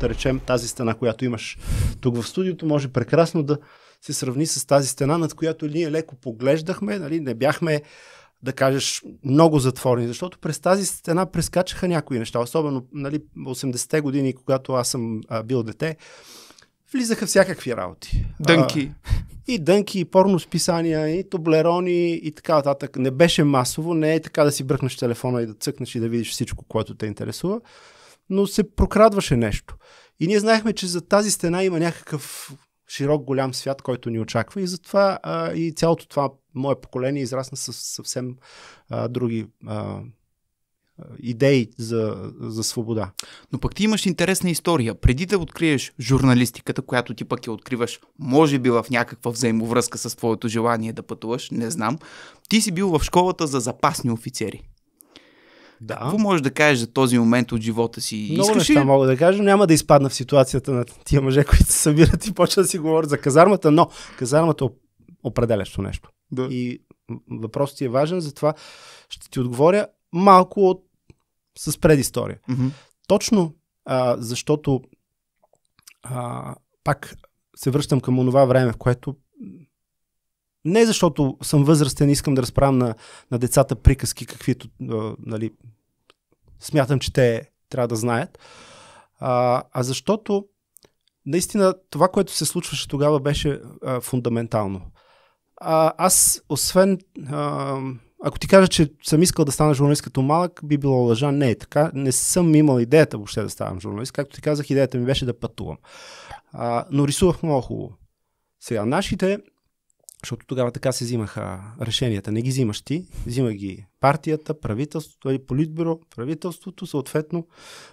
да речем тази стена, която имаш тук в студиото, може прекрасно да се сравни с тази стена, над която ние леко поглеждахме, нали, не бяхме да кажеш, много затворени, защото през тази стена прескачаха някои неща, особено нали, 80-те години, когато аз съм а, бил дете, влизаха всякакви работи. Дънки. и дънки, и порно списания, и тоблерони, и така нататък. Не беше масово, не е така да си бръкнеш телефона и да цъкнеш и да видиш всичко, което те интересува но се прокрадваше нещо. И ние знаехме, че за тази стена има някакъв широк, голям свят, който ни очаква и затова а, и цялото това мое поколение израсна с съвсем а, други а, идеи за, за свобода. Но пък ти имаш интересна история. Преди да откриеш журналистиката, която ти пък я откриваш, може би в някаква взаимовръзка с твоето желание да пътуваш, не знам, ти си бил в школата за запасни офицери. Да. Какво можеш да кажеш за този момент от живота си? Много Искаш неща ли... мога да кажа, няма да изпадна в ситуацията на тия мъже, които се събират и почват да си говорят за казармата, но казармата е определящо нещо. Да. И въпросът ти е важен, затова ще ти отговоря малко от... с предистория. Mm-hmm. Точно а, защото а, пак се връщам към онова време, в което не защото съм възрастен, и искам да разправям на, на децата приказки, каквито а, нали, смятам, че те трябва да знаят, а, а защото наистина това, което се случваше тогава, беше а, фундаментално. А, аз, освен. А, ако ти кажа, че съм искал да стана журналист като малък, би било лъжа. Не е така. Не съм имал идеята въобще да ставам журналист. Както ти казах, идеята ми беше да пътувам. А, но рисувах много хубаво. Сега, нашите защото тогава така се взимаха решенията. Не ги взимаш ти, взима ги партията, правителството или политбюро, правителството, съответно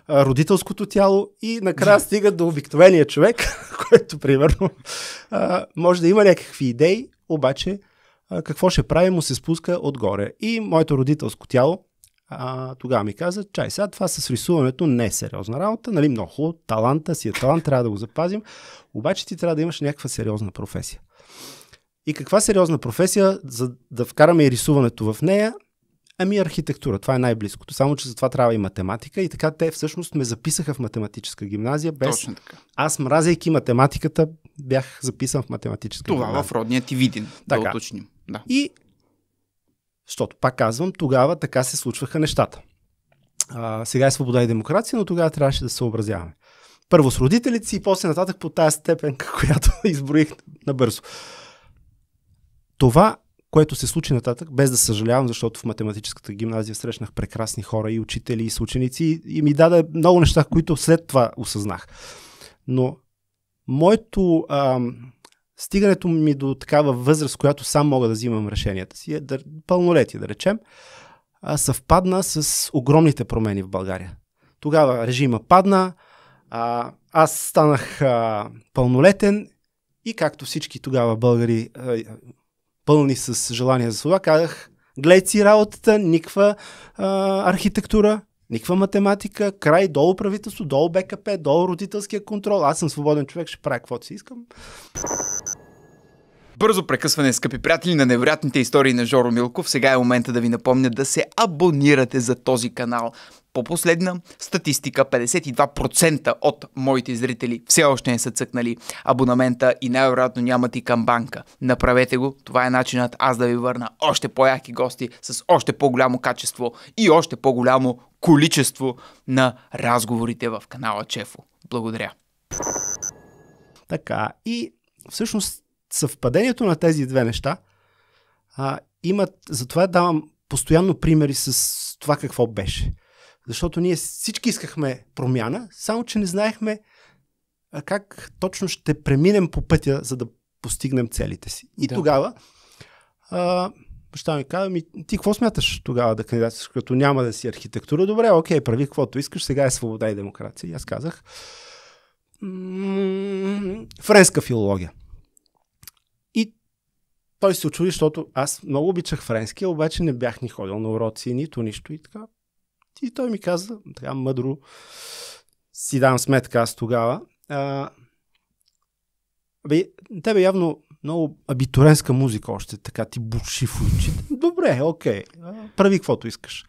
родителското тяло и накрая стига до обикновения човек, който примерно може да има някакви идеи, обаче какво ще прави му се спуска отгоре. И моето родителско тяло а, тогава ми каза, чай сега това с рисуването не е сериозна работа, нали много хубаво, таланта си е талант, трябва да го запазим, обаче ти трябва да имаш някаква сериозна професия. И каква сериозна професия, за да вкараме и рисуването в нея? Ами архитектура, това е най-близкото. Само, че за това трябва и математика. И така те всъщност ме записаха в математическа гимназия. Без... Точно така. Аз, мразейки математиката, бях записан в математическа това гимназия. Това в родния ти виден, така. да уточним. Да. И, защото пак казвам, тогава така се случваха нещата. А, сега е свобода и демокрация, но тогава трябваше да се съобразяваме. Първо с родителите си и после нататък по тази степен, която изброих набързо това, което се случи нататък, без да съжалявам, защото в математическата гимназия срещнах прекрасни хора и учители, и съученици и, и ми даде много неща, които след това осъзнах. Но моето а, стигането ми до такава възраст, която сам мога да взимам решенията си, е да, пълнолетие, да речем, а, съвпадна с огромните промени в България. Тогава режима падна, а, аз станах а, пълнолетен и както всички тогава българи а, пълни с желание за свобода, казах, гледай си работата, никва а, архитектура, никаква математика, край, долу правителство, долу БКП, долу родителския контрол. Аз съм свободен човек, ще правя каквото си искам. Бързо прекъсване, скъпи приятели, на невероятните истории на Жоро Милков. Сега е момента да ви напомня да се абонирате за този канал. По последна статистика, 52% от моите зрители все още не са цъкнали абонамента и най-вероятно нямат и камбанка. Направете го, това е начинът аз да ви върна още по-яки гости с още по-голямо качество и още по-голямо количество на разговорите в канала Чефо. Благодаря. Така, и всъщност съвпадението на тези две неща а, имат, затова давам постоянно примери с това какво беше. Защото ние всички искахме промяна, само че не знаехме как точно ще преминем по пътя, за да постигнем целите си. И да. тогава а, баща ми каза, ми, ти какво смяташ тогава да кандидатстваш, като няма да си архитектура? Добре, окей, прави каквото искаш, сега е свобода и демокрация. И аз казах, френска филология той се очуди, защото аз много обичах френския, обаче не бях ни ходил на уроци, нито нищо и така. И той ми каза, така мъдро, си дам сметка аз тогава. А, бе, тебе явно много абитуренска музика още, така ти буши в очите. Добре, окей, прави каквото искаш.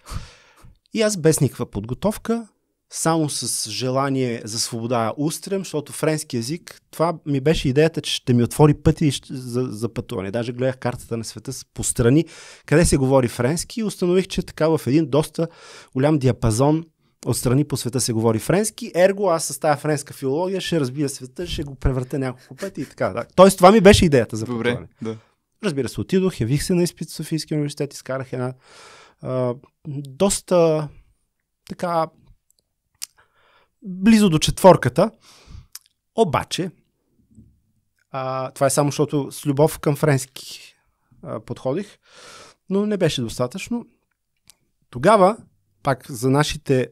И аз без никаква подготовка само с желание за свобода устрем, защото френски язик, това ми беше идеята, че ще ми отвори пъти за, за пътуване. Даже гледах картата на света по страни, къде се говори френски и установих, че така в един доста голям диапазон от страни по света се говори френски, ерго аз с тази френска филология ще разбия света, ще го превъртя няколко пъти и така. Да. Тоест това ми беше идеята за Добре, пътуване. Да. Разбира се, отидох, явих се на изпит в Софийския университет, изкарах една а, доста така близо до четворката. Обаче, а, това е само защото с любов към френски а, подходих, но не беше достатъчно. Тогава, пак за нашите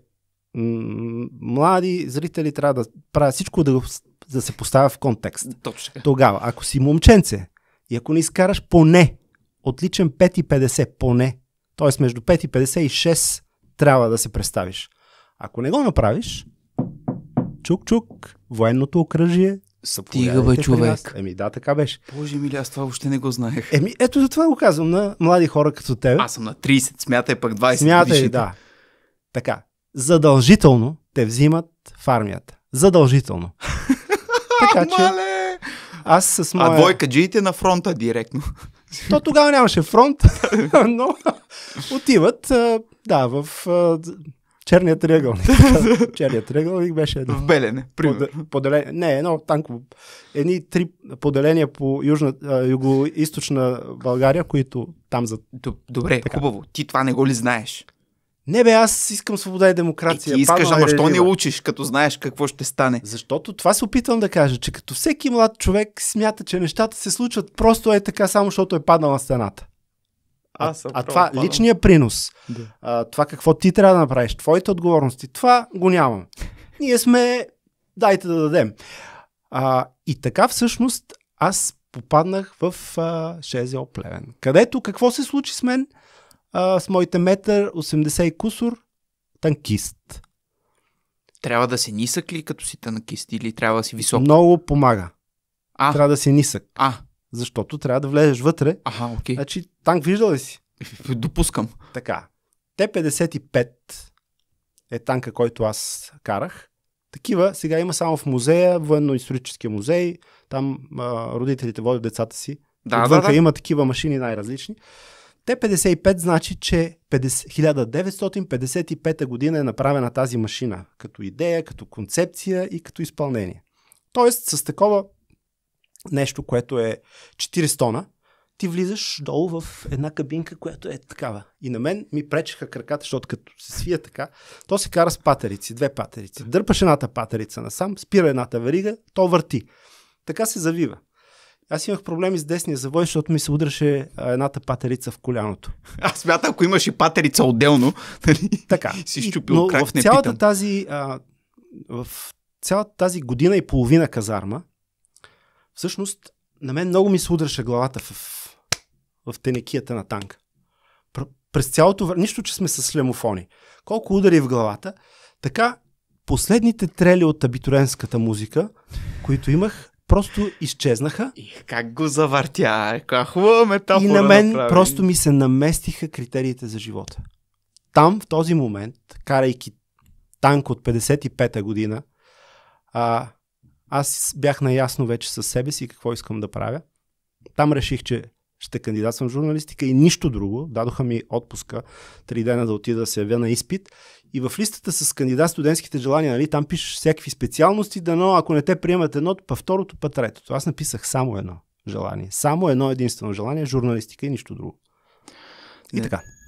м- млади зрители, трябва да правя всичко да, да се поставя в контекст. Точно. Тогава, ако си момченце и ако не изкараш поне отличен 5,50, поне, т.е. между 5,50 и 6 трябва да се представиш. Ако не го направиш, чук-чук, военното окръжие, Стига бе, човек. Еми да, така беше. Боже мили, аз това въобще не го знаех. Еми ето за това го казвам на млади хора като теб. Аз съм на 30, смятай пък 20. Смятай, вишите. да. Така, задължително те взимат в армията. Задължително. така че... Аз с моя... А двойка джиите на фронта директно. То тогава нямаше фронт, но отиват, да, в Черният триъгълник. Черният триъгълник беше едно. В Белене, примерно. Поделение, не, едно танково. Едни три поделения по южна, юго-источна България, които там за... Добре, така. хубаво. Ти това не го ли знаеш? Не бе, аз искам свобода и демокрация. Е, ти искаш, ама що не учиш, като знаеш какво ще стане? Защото това се опитвам да кажа, че като всеки млад човек смята, че нещата се случват просто е така, само защото е паднал на стената. А, а, а това, плана. личния принос, да. а, това какво ти трябва да направиш, твоите отговорности, това го нямам. Ние сме, дайте да дадем. А, и така всъщност аз попаднах в а, ШЗО Плевен, където какво се случи с мен? А, с моите метър 80 и кусор, танкист. Трябва да си нисък ли като си танкист или трябва да си висок? Много помага. А? Трябва да си нисък. А, защото трябва да влезеш вътре. Ага, окей. Значи, танк виждал ли си? Допускам. Така. Т-55 е танка, който аз карах. Такива сега има само в музея, военно-историческия музей. Там а, родителите водят децата си. Да, да, да. има такива машини най-различни. Т-55 значи, че 50, 1955 година е направена тази машина като идея, като концепция и като изпълнение. Тоест, с такова нещо, което е 40 тона, ти влизаш долу в една кабинка, която е такава. И на мен ми пречеха краката, защото като се свия така, то се кара с патерици, две патерици. Дърпаш едната патерица насам, спира едната верига, то върти. Така се завива. Аз имах проблеми с десния завой, защото ми се удръше едната патерица в коляното. Аз смятам, ако имаш и патерица отделно, нали, така. си щупил но крак, в цялата не питам. тази, а, в цялата тази година и половина казарма, Всъщност, на мен много ми се удръша главата в, в тенекията на танка. През цялото време, нищо, че сме с шлемофони. Колко удари в главата, така последните трели от абитуренската музика, които имах, просто изчезнаха. И как го завъртя, каква хубава метафора. И на мен направи. просто ми се наместиха критериите за живота. Там, в този момент, карайки танк от 55-та година, а, аз бях наясно вече със себе си какво искам да правя. Там реших, че ще кандидатствам в журналистика и нищо друго. Дадоха ми отпуска, три дена да отида да се явя на изпит. И в листата с кандидат студентските желания, нали, там пишеш всякакви специалности, дано ако не те приемат едното, па второто, па третото. Аз написах само едно желание. Само едно единствено желание, журналистика и нищо друго. И не. така.